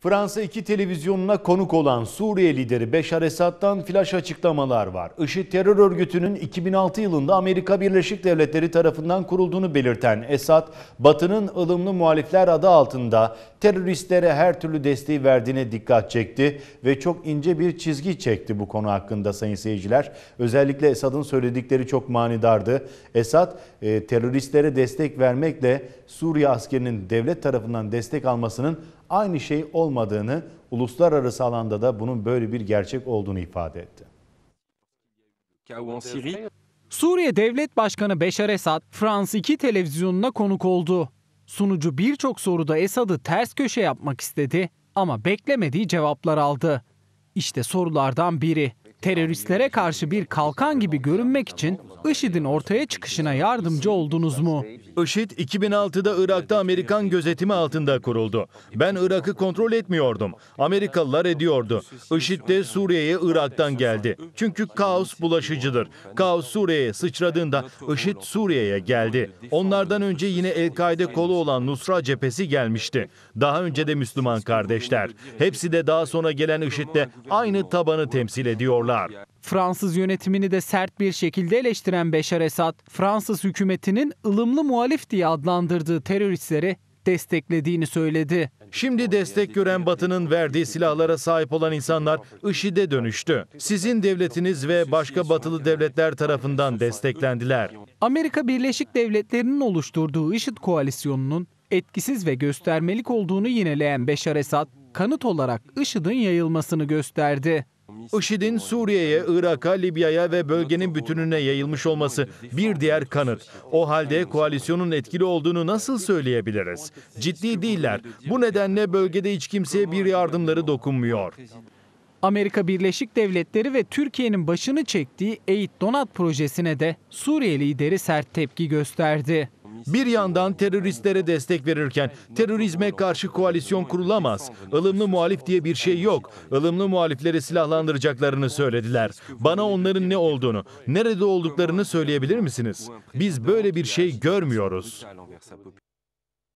Fransa 2 televizyonuna konuk olan Suriye lideri Beşar Esad'dan flaş açıklamalar var. IŞİD terör örgütünün 2006 yılında Amerika Birleşik Devletleri tarafından kurulduğunu belirten Esad, Batı'nın ılımlı muhalifler adı altında teröristlere her türlü desteği verdiğine dikkat çekti ve çok ince bir çizgi çekti bu konu hakkında sayın seyirciler. Özellikle Esad'ın söyledikleri çok manidardı. Esad, e, teröristlere destek vermekle Suriye askerinin devlet tarafından destek almasının aynı şey olmadığını, uluslararası alanda da bunun böyle bir gerçek olduğunu ifade etti. Suriye Devlet Başkanı Beşar Esad, Frans 2 televizyonuna konuk oldu. Sunucu birçok soruda Esad'ı ters köşe yapmak istedi ama beklemediği cevaplar aldı. İşte sorulardan biri teröristlere karşı bir kalkan gibi görünmek için IŞİD'in ortaya çıkışına yardımcı oldunuz mu? IŞİD 2006'da Irak'ta Amerikan gözetimi altında kuruldu. Ben Irak'ı kontrol etmiyordum. Amerikalılar ediyordu. IŞİD de Suriye'ye Irak'tan geldi. Çünkü kaos bulaşıcıdır. Kaos Suriye'ye sıçradığında IŞİD Suriye'ye geldi. Onlardan önce yine El-Kaide kolu olan Nusra cephesi gelmişti. Daha önce de Müslüman kardeşler. Hepsi de daha sonra gelen IŞİD'de aynı tabanı temsil ediyorlar istiyorlar. Fransız yönetimini de sert bir şekilde eleştiren Beşar Esad, Fransız hükümetinin ılımlı muhalif diye adlandırdığı teröristleri desteklediğini söyledi. Şimdi destek gören Batı'nın verdiği silahlara sahip olan insanlar IŞİD'e dönüştü. Sizin devletiniz ve başka batılı devletler tarafından desteklendiler. Amerika Birleşik Devletleri'nin oluşturduğu IŞİD koalisyonunun etkisiz ve göstermelik olduğunu yineleyen Beşar Esad, kanıt olarak IŞİD'in yayılmasını gösterdi. IŞİD'in Suriye'ye, Irak'a, Libya'ya ve bölgenin bütününe yayılmış olması bir diğer kanıt. O halde koalisyonun etkili olduğunu nasıl söyleyebiliriz? Ciddi değiller. Bu nedenle bölgede hiç kimseye bir yardımları dokunmuyor. Amerika Birleşik Devletleri ve Türkiye'nin başını çektiği Eid Donat projesine de Suriye lideri sert tepki gösterdi. Bir yandan teröristlere destek verirken terörizme karşı koalisyon kurulamaz. Ilımlı muhalif diye bir şey yok. Ilımlı muhalifleri silahlandıracaklarını söylediler. Bana onların ne olduğunu, nerede olduklarını söyleyebilir misiniz? Biz böyle bir şey görmüyoruz.